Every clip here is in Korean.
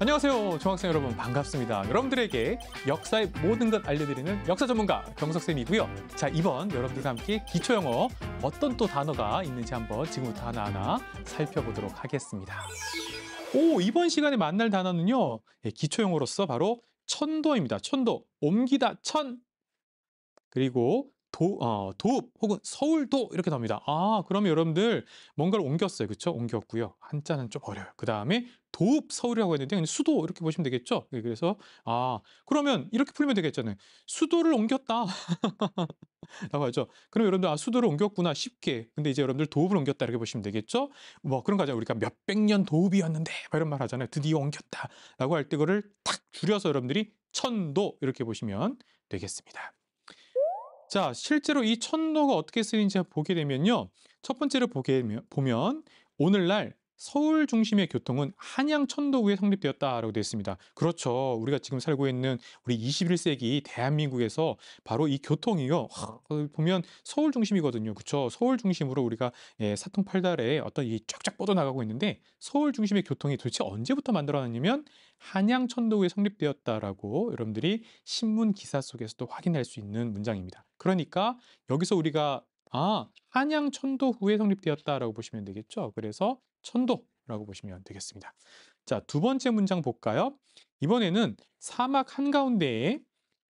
안녕하세요. 중학생 여러분 반갑습니다. 여러분들에게 역사의 모든 것 알려드리는 역사 전문가 경석쌤이고요. 자, 이번 여러분들과 함께 기초영어 어떤 또 단어가 있는지 한번 지금부터 하나하나 살펴보도록 하겠습니다. 오, 이번 시간에 만날 단어는요. 예, 기초영어로서 바로 천도입니다. 천도. 옮기다 천. 그리고 도, 어, 도읍 혹은 서울도 이렇게 나옵니다. 아, 그러면 여러분들 뭔가를 옮겼어요. 그쵸? 옮겼고요. 한자는 좀 어려워요. 그 다음에 도읍 서울이라고 했는데 수도 이렇게 보시면 되겠죠? 예, 그래서 아, 그러면 이렇게 풀면 되겠잖아요. 수도를 옮겼다. 라고 하죠. 그럼 여러분들 아, 수도를 옮겼구나 쉽게. 근데 이제 여러분들 도읍을 옮겼다 이렇게 보시면 되겠죠? 뭐 그런 거잖아 우리가 몇 백 년 도읍이었는데 이런 말 하잖아요. 드디어 옮겼다. 라고 할때 그거를 탁 줄여서 여러분들이 천도 이렇게 보시면 되겠습니다. 자, 실제로 이 천도가 어떻게 쓰이는지 보게 되면요. 첫 번째로 보게 되면, 보면 오늘날 서울 중심의 교통은 한양 천도 구에 성립되었다라고 되어 있습니다. 그렇죠. 우리가 지금 살고 있는 우리 21세기 대한민국에서 바로 이 교통이요. 어, 보면 서울 중심이거든요. 그렇죠. 서울 중심으로 우리가 예, 사통팔달에 어떤 이 쫙쫙 뻗어나가고 있는데 서울 중심의 교통이 도대체 언제부터 만들어놨냐면 한양 천도구에 성립되었다라고 여러분들이 신문 기사 속에서도 확인할 수 있는 문장입니다. 그러니까 여기서 우리가 아, 한양 천도 후에 성립되었다라고 보시면 되겠죠. 그래서 천도라고 보시면 되겠습니다. 자, 두 번째 문장 볼까요? 이번에는 사막 한가운데에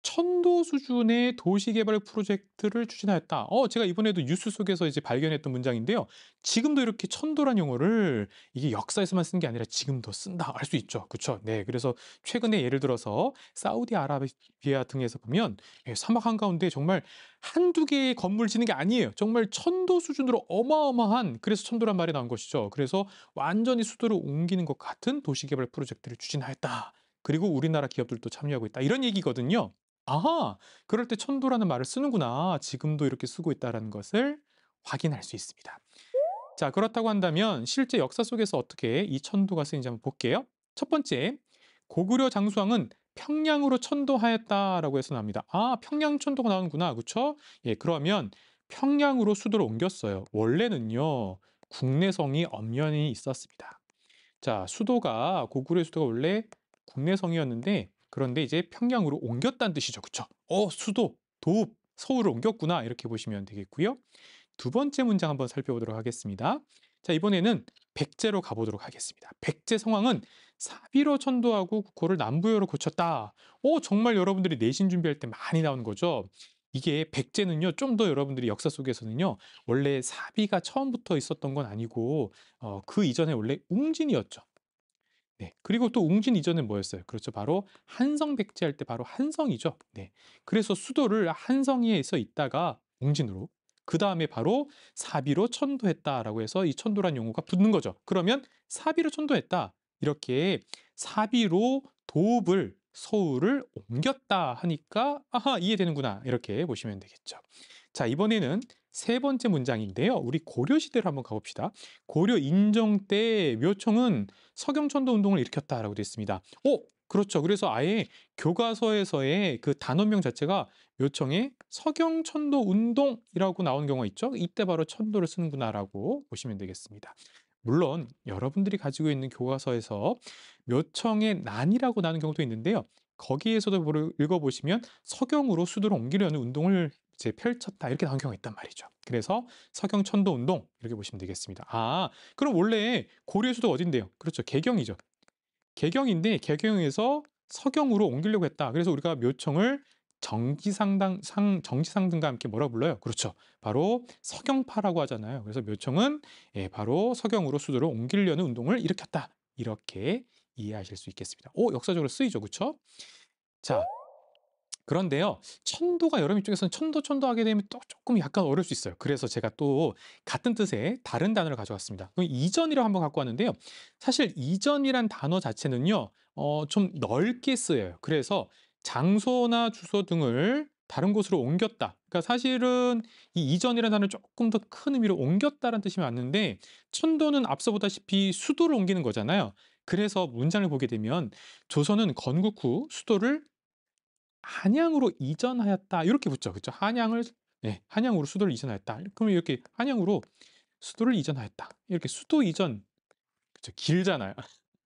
천도 수준의 도시개발 프로젝트를 추진하였다. 어, 제가 이번에도 뉴스 속에서 이제 발견했던 문장인데요. 지금도 이렇게 천도란 용어를 이게 역사에서만 쓴 게 아니라 지금도 쓴다. 할 수 있죠. 그쵸? 네. 그래서 최근에 예를 들어서 사우디아라비아 등에서 보면 예, 사막 한가운데 정말 한두 개의 건물 지는 게 아니에요. 정말 천도 수준으로 어마어마한 그래서 천도란 말이 나온 것이죠. 그래서 완전히 수도를 옮기는 것 같은 도시개발 프로젝트를 추진하였다. 그리고 우리나라 기업들도 참여하고 있다. 이런 얘기거든요. 아하! 그럴 때 천도라는 말을 쓰는구나. 지금도 이렇게 쓰고 있다라는 것을 확인할 수 있습니다. 자, 그렇다고 한다면 실제 역사 속에서 어떻게 이 천도가 쓰인지 한번 볼게요. 첫 번째, 고구려 장수왕은 평양으로 천도하였다라고 해서 나옵니다. 아, 평양 천도가 나오는구나. 그쵸? 예, 그러면 평양으로 수도를 옮겼어요. 원래는요, 국내성이 엄연히 있었습니다. 자, 수도가, 고구려 수도가 원래 국내성이었는데 그런데 이제 평양으로 옮겼다는 뜻이죠. 그쵸? 어, 수도, 도읍, 서울을 옮겼구나. 이렇게 보시면 되겠고요. 두 번째 문장 한번 살펴보도록 하겠습니다. 자, 이번에는 백제로 가보도록 하겠습니다. 백제 성황은 사비로 천도하고 국호를 남부여로 고쳤다. 오, 정말 여러분들이 내신 준비할 때 많이 나온 거죠. 이게 백제는요, 좀 더 여러분들이 역사 속에서는요, 원래 사비가 처음부터 있었던 건 아니고, 어, 그 이전에 원래 웅진이었죠. 네. 그리고 또 웅진 이전은 뭐였어요? 그렇죠. 바로 한성 백제할 때 바로 한성이죠. 네. 그래서 수도를 한성에서 있다가 웅진으로 그 다음에 바로 사비로 천도했다라고 해서 이 천도란 용어가 붙는 거죠. 그러면 사비로 천도했다. 이렇게 사비로 도읍을 서울을 옮겼다 하니까 아하 이해되는구나 이렇게 보시면 되겠죠. 자 이번에는 세 번째 문장인데요. 우리 고려시대를 한번 가봅시다. 고려 인정 때 묘청은 서경천도 운동을 일으켰다라고 되어 있습니다. 오! 어, 그렇죠. 그래서 아예 교과서에서의 그 단원명 자체가 묘청의 서경천도 운동이라고 나오는 경우가 있죠. 이때 바로 천도를 쓰는구나라고 보시면 되겠습니다. 물론 여러분들이 가지고 있는 교과서에서 묘청의 난이라고 나는 경우도 있는데요. 거기에서도 읽어보시면 서경으로 수도를 옮기려는 운동을 이제 펼쳤다 이렇게 나온 경우가 있단 말이죠. 그래서 서경 천도 운동 이렇게 보시면 되겠습니다. 아 그럼 원래 고려의 수도 어딘데요? 그렇죠 개경이죠. 개경인데 개경에서 서경으로 옮기려고 했다. 그래서 우리가 묘청을 정지상당 상 정지상 등과 함께 뭐라 불러요? 그렇죠. 바로 서경파라고 하잖아요. 그래서 묘청은 예, 바로 서경으로 수도를 옮기려는 운동을 일으켰다. 이렇게 이해하실 수 있겠습니다. 오, 역사적으로 쓰이죠. 그렇죠? 자, 그런데요. 천도가 여름 입장에서는 천도 천도 하게 되면 또 조금 약간 어려울 수 있어요. 그래서 제가 또 같은 뜻의 다른 단어를 가져왔습니다. 그럼 이전이라고 한번 갖고 왔는데요. 사실 이전이란 단어 자체는요. 어, 좀 넓게 쓰여요. 그래서 장소나 주소 등을 다른 곳으로 옮겼다. 그러니까 사실은 이 이전이라는 단어를 조금 더 큰 의미로 옮겼다라는 뜻이 맞는데 천도는 앞서 보다시피 수도를 옮기는 거잖아요. 그래서 문장을 보게 되면 조선은 건국 후 수도를 한양으로 이전하였다 이렇게 붙죠 그렇죠 한양을 네, 한양으로 수도를 이전하였다 그러면 이렇게 한양으로 수도를 이전하였다 이렇게 수도 이전 그렇죠 길잖아요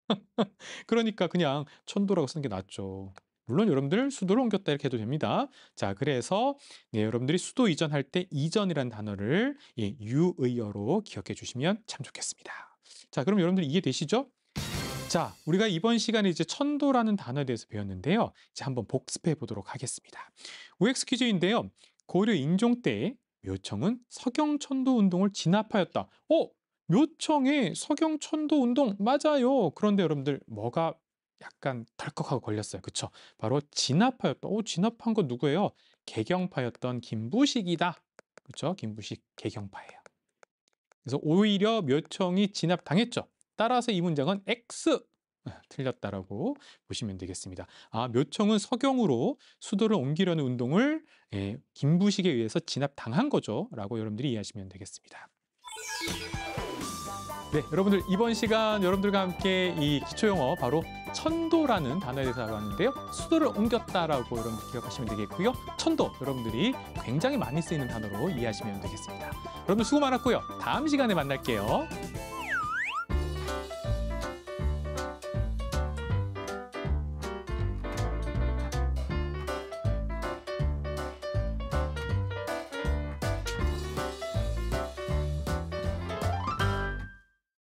그러니까 그냥 천도라고 쓰는 게 낫죠 물론 여러분들 수도를 옮겼다 이렇게 해도 됩니다 자 그래서 네, 여러분들이 수도 이전할 때 이전이라는 단어를 예, 유의어로 기억해 주시면 참 좋겠습니다 자 그럼 여러분들 이해되시죠 자, 우리가 이번 시간에 이제 천도라는 단어에 대해서 배웠는데요. 이제 한번 복습해 보도록 하겠습니다. OX 퀴즈인데요. 고려 인종 때에 묘청은 서경천도 운동을 진압하였다. 어? 묘청의 서경천도 운동 맞아요. 그런데 여러분들 뭐가 약간 덜컥하고 걸렸어요. 그쵸? 바로 진압하였다 어, 진압한 건 누구예요? 개경파였던 김부식이다. 그쵸? 김부식 개경파예요. 그래서 오히려 묘청이 진압당했죠. 따라서 이 문장은 X 틀렸다라고 보시면 되겠습니다. 아, 묘청은 서경으로 수도를 옮기려는 운동을 예, 김부식에 의해서 진압당한 거죠라고 여러분들이 이해하시면 되겠습니다. 네, 여러분들 이번 시간 여러분들과 함께 이 기초영어 바로 천도라는 단어에 대해서 알아봤는데요. 수도를 옮겼다라고 여러분들 기억하시면 되겠고요. 천도 여러분들이 굉장히 많이 쓰이는 단어로 이해하시면 되겠습니다. 여러분 수고 많았고요. 다음 시간에 만날게요.